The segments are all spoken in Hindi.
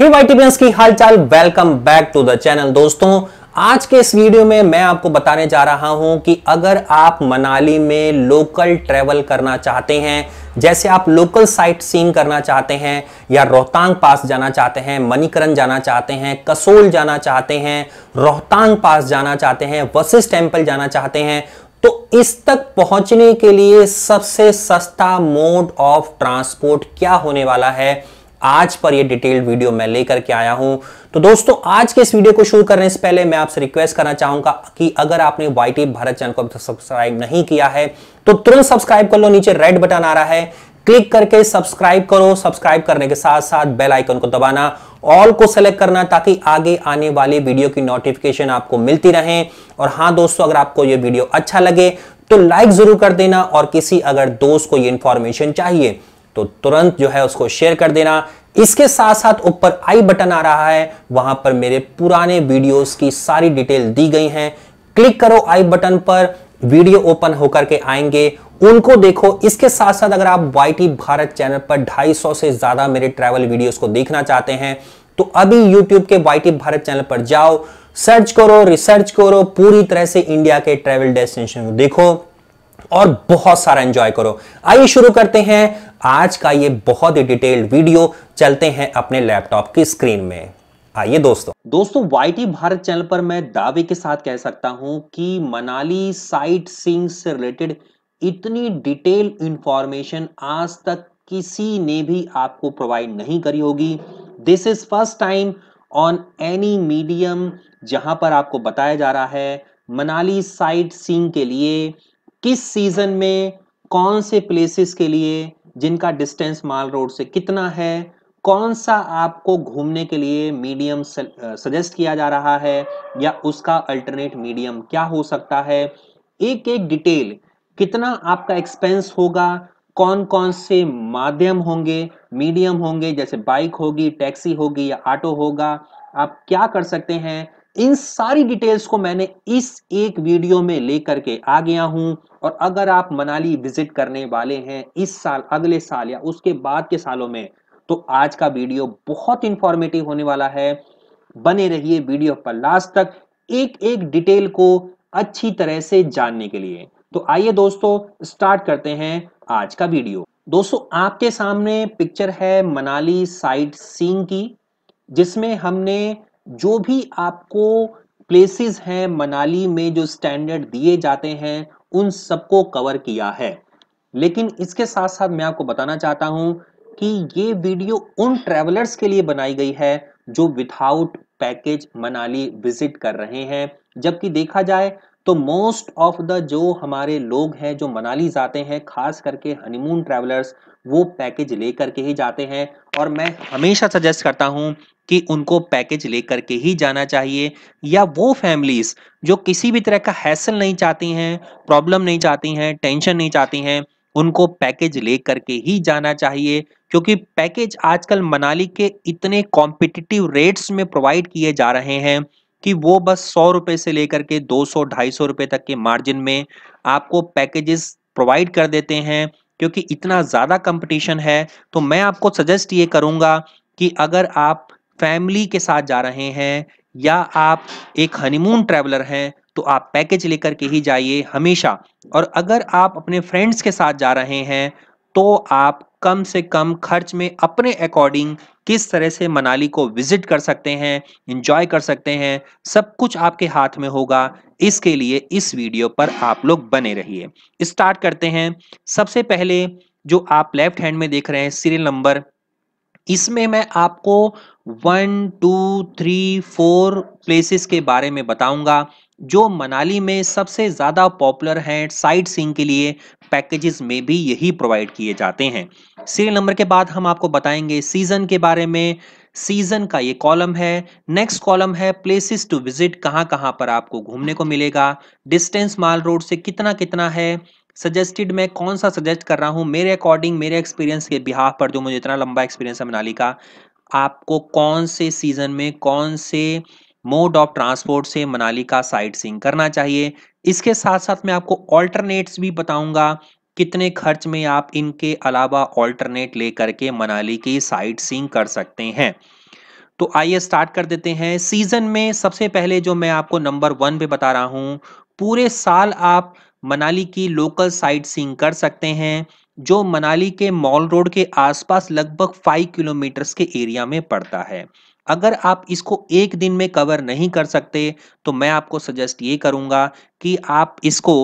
हे वाइटिपियंस की हालचाल welcome back to the channel दोस्तों आज के इस वीडियो में मैं आपको बताने जा रहा हूं कि अगर आप मनाली में लोकल ट्रेवल करना चाहते हैं जैसे आप लोकल साइट सीन करना चाहते हैं या रोहतांग पास जाना चाहते हैं मणिकरण जाना चाहते हैं कसोल जाना चाहते हैं रोहतांग पास जाना चाहते हैं वशिष्ठ टेम्पल जाना चाहते हैं तो इस तक पहुंचने के लिए सबसे सस्ता मोड ऑफ ट्रांसपोर्ट क्या होने वाला है आज पर ये डिटेल्ड वीडियो मैं लेकर के आया हूं तो दोस्तों आज के इस वीडियो को शुरू करने से पहले मैं आपसे रिक्वेस्ट करना चाहूंगा कि अगर आपने वाई भारत चैनल को सब्सक्राइब नहीं किया है तो तुरंत सब्सक्राइब कर लो नीचे रेड बटन आ रहा है क्लिक करके सब्सक्राइब करो सब्सक्राइब करने के साथ साथ बेल आइकन को दबाना ऑल को सेलेक्ट करना ताकि आगे आने वाली वीडियो की नोटिफिकेशन आपको मिलती रहे और हाँ दोस्तों अगर आपको ये वीडियो अच्छा लगे तो लाइक जरूर कर देना और किसी अगर दोस्त को ये इंफॉर्मेशन चाहिए तो तुरंत जो है उसको शेयर कर देना इसके साथ साथ ऊपर आई बटन आ रहा है वहां पर मेरे पुराने वीडियोस की सारी डिटेल दी गई हैं क्लिक करो आई बटन पर वीडियो ओपन होकर के आएंगे उनको देखो इसके साथ साथ अगर आप वाई भारत चैनल पर 250 से ज्यादा मेरे ट्रैवल वीडियोस को देखना चाहते हैं तो अभी यूट्यूब के वाई भारत चैनल पर जाओ सर्च करो रिसर्च करो पूरी तरह से इंडिया के ट्रैवल डेस्टिनेशन को देखो और बहुत सारा एंजॉय करो आइए शुरू करते हैं आज का ये बहुत ही डिटेल्ड वीडियो चलते हैं अपने लैपटॉप की स्क्रीन में आइए दोस्तों दोस्तों वाई भारत चैनल पर मैं दावे के साथ कह सकता हूं कि मनाली साइट सिंग से रिलेटेड इतनी डिटेल इंफॉर्मेशन आज तक किसी ने भी आपको प्रोवाइड नहीं करी होगी this is first time on any medium जहां पर आपको बताया जा रहा है मनाली साइट सिंग के लिए किस सीजन में कौन से प्लेसेस के लिए जिनका डिस्टेंस माल रोड से कितना है कौन सा आपको घूमने के लिए मीडियम सजेस्ट किया जा रहा है या उसका अल्टरनेट मीडियम क्या हो सकता है एक एक डिटेल कितना आपका एक्सपेंस होगा कौन कौन से माध्यम होंगे मीडियम होंगे जैसे बाइक होगी टैक्सी होगी या ऑटो होगा आप क्या कर सकते हैं इन सारी डिटेल्स को मैंने इस एक वीडियो में लेकर के आ गया हूं और अगर आप मनाली विजिट करने वाले हैं इस साल अगले साल या उसके बाद के सालों में तो आज का वीडियो बहुत इंफॉर्मेटिव होने वाला है बने रहिए वीडियो पर लास्ट तक एक एक डिटेल को अच्छी तरह से जानने के लिए तो आइए दोस्तों स्टार्ट करते हैं आज का वीडियो दोस्तों आपके सामने पिक्चर है मनाली साइट सीन की जिसमें हमने जो भी आपको प्लेसेस हैं मनाली में जो स्टैंडर्ड दिए जाते हैं उन सबको कवर किया है लेकिन इसके साथ साथ मैं आपको बताना चाहता हूं कि ये वीडियो उन ट्रेवलर्स के लिए बनाई गई है जो विथआउट पैकेज मनाली विजिट कर रहे हैं जबकि देखा जाए तो मोस्ट ऑफ द जो हमारे लोग हैं जो मनाली जाते हैं खास करके हनीमून ट्रैवलर्स वो पैकेज लेकर के ही जाते हैं और मैं हमेशा सजेस्ट करता हूँ कि उनको पैकेज लेकर के ही जाना चाहिए या वो फैमिलीज़ जो किसी भी तरह का हैसल नहीं चाहती हैं प्रॉब्लम नहीं चाहती हैं टेंशन नहीं चाहती हैं उनको पैकेज ले करके ही जाना चाहिए क्योंकि पैकेज आजकल मनाली के इतने कॉम्पिटिटिव रेट्स में प्रोवाइड किए जा रहे हैं कि वो बस सौ रुपये से लेकर के दो सौ ढाई सौ रुपये तक के मार्जिन में आपको पैकेजेस प्रोवाइड कर देते हैं क्योंकि इतना ज़्यादा कंपटीशन है तो मैं आपको सजेस्ट ये करूँगा कि अगर आप फैमिली के साथ जा रहे हैं या आप एक हनीमून ट्रैवलर हैं तो आप पैकेज लेकर के ही जाइए हमेशा और अगर आप अपने फ्रेंड्स के साथ जा रहे हैं तो आप कम से कम खर्च में अपने अकॉर्डिंग किस तरह से मनाली को विजिट कर सकते हैं इंजॉय कर सकते हैं सब कुछ आपके हाथ में होगा इसके लिए इस वीडियो पर आप लोग बने रहिए स्टार्ट करते हैं सबसे पहले जो आप लेफ्ट हैंड में देख रहे हैं सीरियल नंबर इसमें मैं आपको one two three four places के बारे में बताऊंगा जो मनाली में सबसे ज़्यादा पॉपुलर हैं साइट सीइंग के लिए पैकेजेस में भी यही प्रोवाइड किए जाते हैं सीरियल नंबर के बाद हम आपको बताएंगे सीज़न के बारे में सीज़न का ये कॉलम है नेक्स्ट कॉलम है प्लेसेस टू विजिट कहाँ कहाँ पर आपको घूमने को मिलेगा डिस्टेंस माल रोड से कितना कितना है सजेस्टेड मैं कौन सा सजेस्ट कर रहा हूँ मेरे अकॉर्डिंग मेरे एक्सपीरियंस के बिहाफ पर जो मुझे इतना लंबा एक्सपीरियंस है मनाली का आपको कौन से सीज़न में कौन से मोड ऑफ ट्रांसपोर्ट से मनाली का साइट सीइंग करना चाहिए इसके साथ साथ मैं आपको ऑल्टरनेट्स भी बताऊंगा कितने खर्च में आप इनके अलावा ऑल्टरनेट लेकर के मनाली की साइट सीइंग कर सकते हैं तो आइए स्टार्ट कर देते हैं सीजन में सबसे पहले जो मैं आपको नंबर वन पे बता रहा हूँ पूरे साल आप मनाली की लोकल साइट सीइंग कर सकते हैं जो मनाली के मॉल रोड के आसपास लगभग फाइव किलोमीटर्स के एरिया में पड़ता है अगर आप इसको एक दिन में कवर नहीं कर सकते तो मैं आपको सजेस्ट ये करूँगा कि आप इसको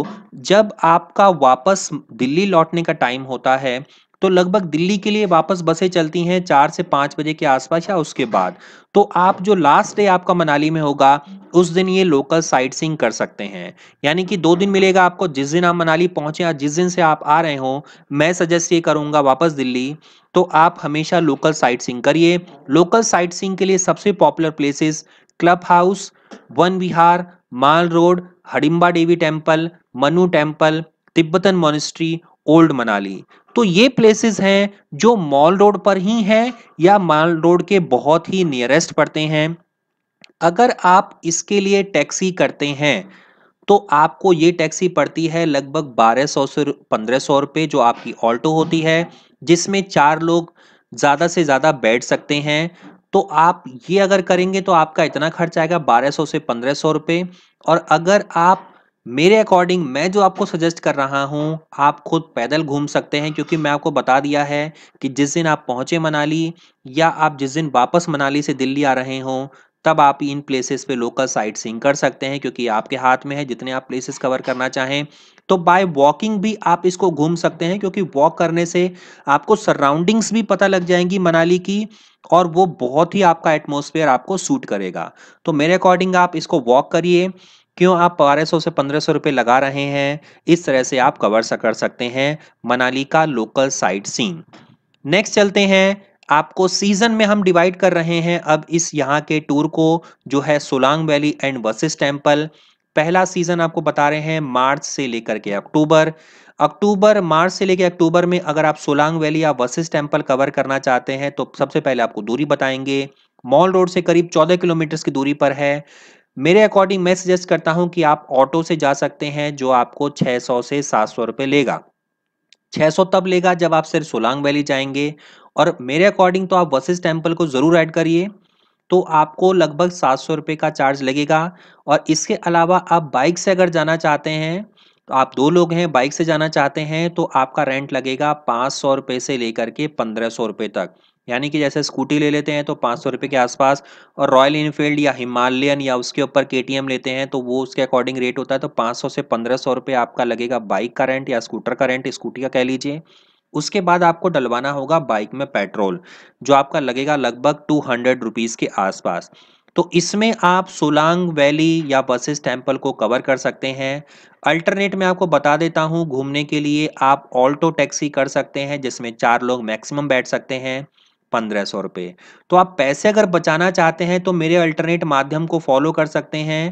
जब आपका वापस दिल्ली लौटने का टाइम होता है तो लगभग दिल्ली के लिए वापस बसें चलती हैं चार से पाँच बजे के आसपास या उसके बाद तो आप जो लास्ट डे आपका मनाली में होगा उस दिन ये लोकल साइट सींग कर सकते हैं यानी कि दो दिन मिलेगा आपको जिस दिन आप मनाली पहुंचे या जिस दिन से आप आ रहे हो मैं सजेस्ट ये करूंगा वापस दिल्ली तो आप हमेशा लोकल साइट सींग करिए लोकल साइट सींग के लिए सबसे popular places club house Van Vihar Mall Road Hadimba Devi temple Manu temple Tibetan monastery old Manali तो ये प्लेसेस हैं जो मॉल रोड पर ही हैं या मॉल रोड के बहुत ही नियरेस्ट पड़ते हैं अगर आप इसके लिए टैक्सी करते हैं तो आपको ये टैक्सी पड़ती है लगभग 1200 से 1500 रुपये जो आपकी ऑल्टो होती है जिसमें चार लोग ज़्यादा से ज़्यादा बैठ सकते हैं तो आप ये अगर करेंगे तो आपका इतना खर्च आएगा 1200 से 1500 रुपये और अगर आप मेरे अकॉर्डिंग मैं जो आपको सजेस्ट कर रहा हूँ आप खुद पैदल घूम सकते हैं क्योंकि मैं आपको बता दिया है कि जिस दिन आप पहुँचे मनाली या आप जिस दिन वापस मनाली से दिल्ली आ रहे हों तब आप इन प्लेसेस पे लोकल साइट सीइंग कर सकते हैं क्योंकि आपके हाथ में है जितने आप प्लेसेस कवर करना चाहें तो बाय वॉकिंग भी आप इसको घूम सकते हैं क्योंकि वॉक करने से आपको सराउंडिंग्स भी पता लग जाएंगी मनाली की और वो बहुत ही आपका एटमोसफेयर आपको सूट करेगा तो मेरे अकॉर्डिंग आप इसको वॉक करिए क्यों आप बारह सौ से पंद्रह सौ रुपये लगा रहे हैं इस तरह से आप कवर कर सकते हैं मनाली का लोकल साइट सीन नेक्स्ट चलते हैं आपको सीजन में हम डिवाइड कर रहे हैं अब इस यहाँ के टूर को जो है सोलांग वैली एंड बसिस टेम्पल पहला सीजन आपको बता रहे हैं मार्च से लेकर के अक्टूबर अक्टूबर मार्च से लेकर अक्टूबर में अगर आप सोलांग वैली या वसिस टेम्पल कवर करना चाहते हैं तो सबसे पहले आपको दूरी बताएंगे मॉल रोड से करीब 14 किलोमीटर की दूरी पर है मेरे अकॉर्डिंग मैं सजेस्ट करता हूं कि आप ऑटो से जा सकते हैं जो आपको 600 से 700 रुपए लेगा 600 तब लेगा जब आप सिर्फ सोलांग वैली जाएंगे और मेरे अकॉर्डिंग तो आप वसिस टेम्पल को ज़रूर ऐड करिए तो आपको लगभग सात सौ रुपये का चार्ज लगेगा और इसके अलावा आप बाइक से अगर जाना चाहते हैं तो आप दो लोग हैं बाइक से जाना चाहते हैं तो आपका रेंट लगेगा पाँच सौ रुपये से लेकर के पंद्रह सौ रुपये तक यानी कि जैसे स्कूटी ले लेते हैं तो पाँच सौ रुपये के आसपास और रॉयल इनफील्ड या हिमालयन या उसके ऊपर के लेते हैं तो वो उसके अकॉर्डिंग रेट होता है तो पाँच सौ से पंद्रह सौ रुपये आपका लगेगा बाइक का रेंट या स्कूटर का रेंट स्कूटी का कह लीजिए उसके बाद आपको डलवाना होगा बाइक में पेट्रोल जो आपका लगेगा लगभग टू हंड्रेड रुपीज़ के आसपास तो इसमें आप सोलांग वैली या बसेस टेम्पल को कवर कर सकते हैं अल्टरनेट में आपको बता देता हूँ घूमने के लिए आप ऑल्टो टैक्सी कर सकते हैं जिसमें चार लोग मैक्सिमम बैठ सकते हैं पंद्रह सौ रुपये तो आप पैसे अगर बचाना चाहते हैं तो मेरे अल्टरनेट माध्यम को फॉलो कर सकते हैं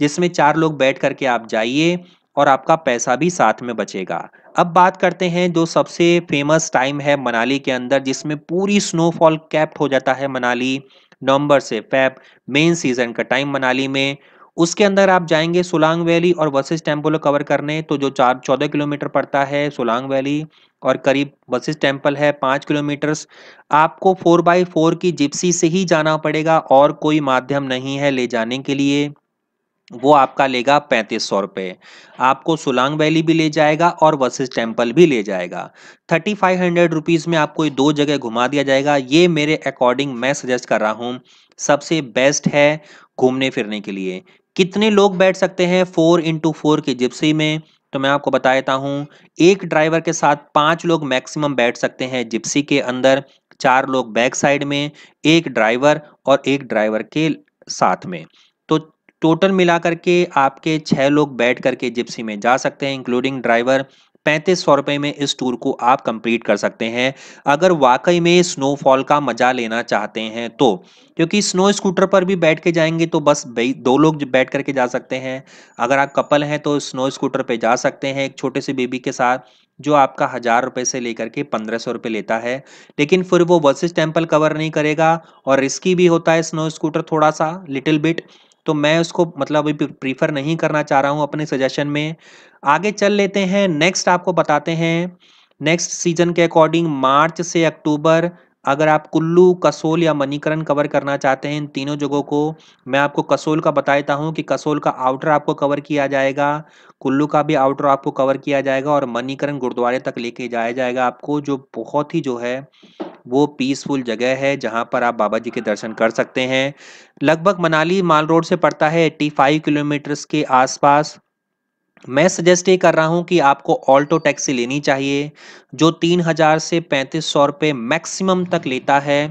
जिसमें चार लोग बैठ करके आप जाइए और आपका पैसा भी साथ में बचेगा अब बात करते हैं जो सबसे फेमस टाइम है मनाली के अंदर जिसमें पूरी स्नोफॉल कैप्ट हो जाता है मनाली नवंबर से फैब मेन सीजन का टाइम मनाली में उसके अंदर आप जाएंगे सुलांग वैली और वशिष्ठ टेम्पोल कवर करने तो जो चार चौदह किलोमीटर पड़ता है सुलांग वैली और करीब वशिष्ठ टेम्पल है पाँच किलोमीटर्स आपको फोर बाई फोर की जिप्सी से ही जाना पड़ेगा और कोई माध्यम नहीं है ले जाने के लिए वो आपका लेगा पैंतीस सौ रुपये आपको सुलांग वैली भी ले जाएगा और वशिष्ठ टेम्पल भी ले जाएगा थर्टी फाइव हंड्रेड रुपीज़ में आपको दो जगह घुमा दिया जाएगा ये मेरे अकॉर्डिंग मैं सजेस्ट कर रहा हूँ सबसे बेस्ट है घूमने फिरने के लिए कितने लोग बैठ सकते हैं फोर इंटू फोर की जिप्सी में तो मैं आपको बता देता हूँ एक ड्राइवर के साथ पांच लोग मैक्सिमम बैठ सकते हैं जिप्सी के अंदर चार लोग बैक साइड में एक ड्राइवर और एक ड्राइवर के साथ में तो टोटल मिलाकर के आपके छः लोग बैठ करके जिप्सी में जा सकते हैं इंक्लूडिंग ड्राइवर पैंतीस सौ रुपये में इस टूर को आप कंप्लीट कर सकते हैं अगर वाकई में स्नोफॉल का मजा लेना चाहते हैं तो क्योंकि स्नो स्कूटर पर भी बैठ के जाएंगे तो बस दो लोग बैठ करके जा सकते हैं अगर आप कपल हैं तो स्नो स्कूटर पे जा सकते हैं एक छोटे से बेबी के साथ जो आपका हज़ार रुपये से लेकर के पंद्रह सौ रुपये लेता है लेकिन फिर वो वर्सेस टेम्पल कवर नहीं करेगा और रिस्की भी होता है स्नो स्कूटर थोड़ा सा लिटिल बिट तो मैं उसको मतलब अभी प्रीफर नहीं करना चाह रहा हूँ अपने सजेशन में आगे चल लेते हैं नेक्स्ट आपको बताते हैं नेक्स्ट सीजन के अकॉर्डिंग मार्च से अक्टूबर अगर आप कुल्लू कसोल या मनीकरण कवर करना चाहते हैं इन तीनों जगहों को मैं आपको कसोल का बताता हूं हूँ कि कसोल का आउटर आपको कवर किया जाएगा कुल्लू का भी आउटर आपको कवर किया जाएगा और मनीकरण गुरुद्वारे तक लेके जाया जाएगा आपको जो बहुत ही जो है वो पीसफुल जगह है जहाँ पर आप बाबा जी के दर्शन कर सकते हैं लगभग मनाली माल रोड से पड़ता है एट्टी फाइव किलोमीटर्स के आसपास मैं सजेस्ट ये कर रहा हूँ कि आपको ऑल्टो टैक्सी लेनी चाहिए जो तीन हज़ार से पैंतीस सौ रुपये मैक्सिमम तक लेता है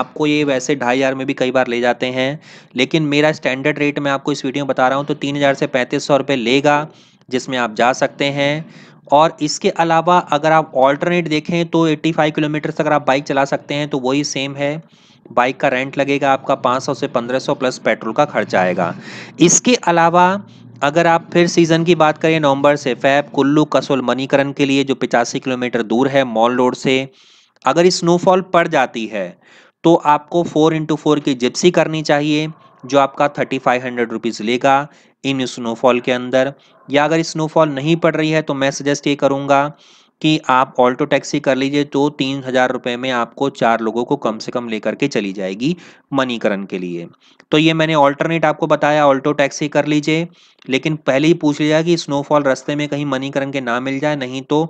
आपको ये वैसे ढाई हज़ार में भी कई बार ले जाते हैं लेकिन मेरा स्टैंडर्ड रेट मैं आपको इस वीडियो में बता रहा हूँ तो तीन हज़ार से पैंतीस सौ रुपये लेगा जिसमें आप जा सकते हैं और इसके अलावा अगर आप ऑल्टरनेट देखें तो 85 किलोमीटर तक आप बाइक चला सकते हैं तो वही सेम है बाइक का रेंट लगेगा आपका 500 से 1500 प्लस पेट्रोल का खर्चा आएगा इसके अलावा अगर आप फिर सीज़न की बात करें नवंबर से फैब कुल्लू कसोल मनीकरण के लिए जो पिचासी किलोमीटर दूर है मॉल रोड से अगर स्नोफॉल पड़ जाती है तो आपको फोर इंटू फोर की जिप्सी करनी चाहिए जो आपका थर्टी फाइव हंड्रेड रुपीज़ लेगा इन स्नोफॉल के अंदर या अगर स्नोफॉल नहीं पड़ रही है तो मैं सजेस्ट ये करूँगा कि आप ऑल्टो टैक्सी कर लीजिए तो तीन हज़ार रुपये में आपको चार लोगों को कम से कम लेकर के चली जाएगी मनीकरण के लिए तो ये मैंने ऑल्टरनेट आपको बताया ऑल्टो टैक्सी कर लीजिए लेकिन पहले ही पूछ लिया कि स्नोफॉल रास्ते में कहीं मनीकरण के ना मिल जाए नहीं तो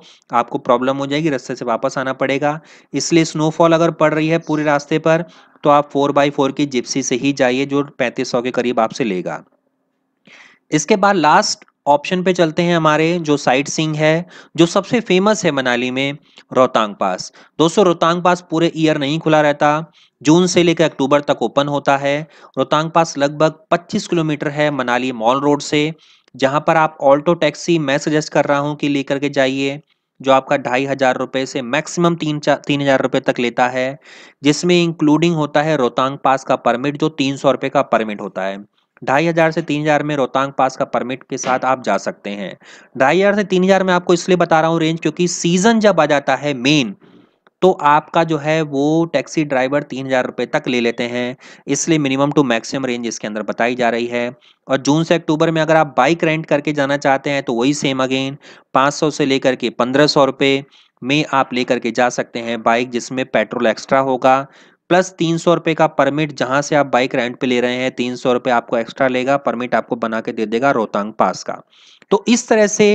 आपको प्रॉब्लम हो जाएगी रास्ते से वापस आना पड़ेगा इसलिए स्नोफॉल अगर पड़ रही है पूरे रास्ते पर तो आप फोर बाई फोर की जिप्सी से ही जाइए जो पैंतीस सौ के करीब आपसे लेगा इसके बाद लास्ट ऑप्शन पे चलते हैं हमारे जो साइट सिंग है जो सबसे फेमस है मनाली में रोहतांग पास दोस्तों रोहतांग पास पूरे ईयर नहीं खुला रहता जून से लेकर अक्टूबर तक ओपन होता है रोहतांग पास लगभग 25 किलोमीटर है मनाली मॉल रोड से जहां पर आप ऑल्टो टैक्सी मैं सजेस्ट कर रहा हूं कि लेकर के जाइए जो आपका ढाई हज़ार रुपये से मैक्सिमम तीन चार तीन हज़ार रुपये तक लेता है जिसमें इंक्लूडिंग होता है रोहतांग पास का परमिट जो तीन सौ रुपये का परमिट होता है ढाई हज़ार से तीन हज़ार में रोहतांग पास का परमिट के साथ आप जा सकते हैं ढाई हज़ार से तीन हज़ार में आपको इसलिए बता रहा हूँ रेंज क्योंकि सीज़न जब आ जाता है मेन तो आपका जो है वो टैक्सी ड्राइवर तीन हज़ार रुपये तक ले लेते हैं इसलिए मिनिमम टू मैक्सिमम रेंज इसके अंदर बताई जा रही है और जून से अक्टूबर में अगर आप बाइक रेंट करके जाना चाहते हैं तो वही सेम अगेन पाँच सौ से लेकर के पंद्रह सौ रुपये में आप लेकर के जा सकते हैं बाइक जिसमें पेट्रोल एक्स्ट्रा होगा प्लस तीन सौ रुपये का परमिट जहां से आप बाइक रेंट पे ले रहे हैं तीन सौ रुपये आपको एक्स्ट्रा लेगा परमिट आपको बना के दे देगा रोहतांग पास का तो इस तरह से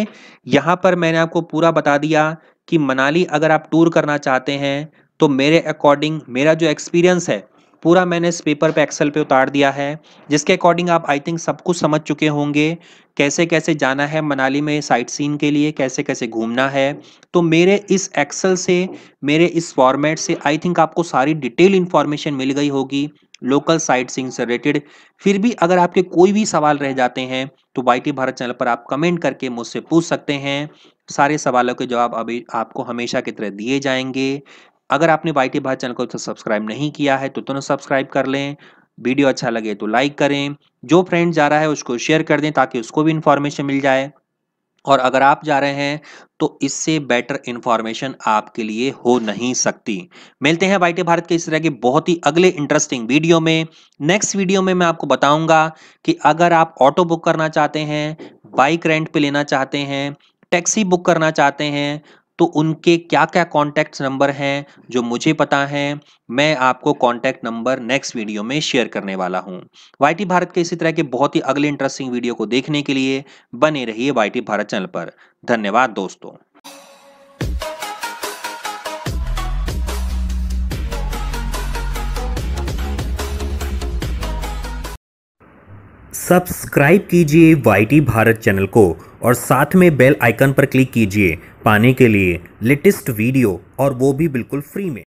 यहाँ पर मैंने आपको पूरा बता दिया कि मनाली अगर आप टूर करना चाहते हैं तो मेरे अकॉर्डिंग मेरा जो एक्सपीरियंस है पूरा मैंने इस पेपर पे एक्सेल पे उतार दिया है जिसके अकॉर्डिंग आप आई थिंक सब कुछ समझ चुके होंगे कैसे कैसे जाना है मनाली में साइट सीन के लिए कैसे कैसे घूमना है तो मेरे इस एक्सेल से मेरे इस फॉर्मेट से आई थिंक आपको सारी डिटेल इन्फॉर्मेशन मिल गई होगी लोकल साइट सीन से रिलेटेड फिर भी अगर आपके कोई भी सवाल रह जाते हैं तो वाई भारत चैनल पर आप कमेंट करके मुझसे पूछ सकते हैं सारे सवालों के जवाब अभी आपको हमेशा की तरह दिए जाएंगे अगर आपने वाई टी भारत चैनल को तो सब्सक्राइब नहीं किया है तो तुरंत सब्सक्राइब कर लें वीडियो अच्छा लगे तो लाइक करें जो फ्रेंड जा रहा है उसको शेयर कर दें ताकि उसको भी इन्फॉर्मेशन मिल जाए और अगर आप जा रहे हैं तो इससे बेटर इन्फॉर्मेशन आपके लिए हो नहीं सकती मिलते हैं वाई भारत के इस तरह के बहुत ही अगले इंटरेस्टिंग वीडियो में नेक्स्ट वीडियो में मैं आपको बताऊंगा कि अगर आप ऑटो बुक करना चाहते हैं बाइक रेंट पे लेना चाहते हैं टैक्सी बुक करना चाहते हैं तो उनके क्या क्या कॉन्टैक्ट नंबर हैं जो मुझे पता है मैं आपको कॉन्टैक्ट नंबर नेक्स्ट वीडियो में शेयर करने वाला हूं वाई भारत के इसी तरह के बहुत ही अगले इंटरेस्टिंग वीडियो को देखने के लिए बने रहिए वाई भारत चैनल पर धन्यवाद दोस्तों सब्सक्राइब कीजिए वाई भारत चैनल को और साथ में बेल आइकन पर क्लिक कीजिए पाने के लिए लेटेस्ट वीडियो और वो भी बिल्कुल फ्री में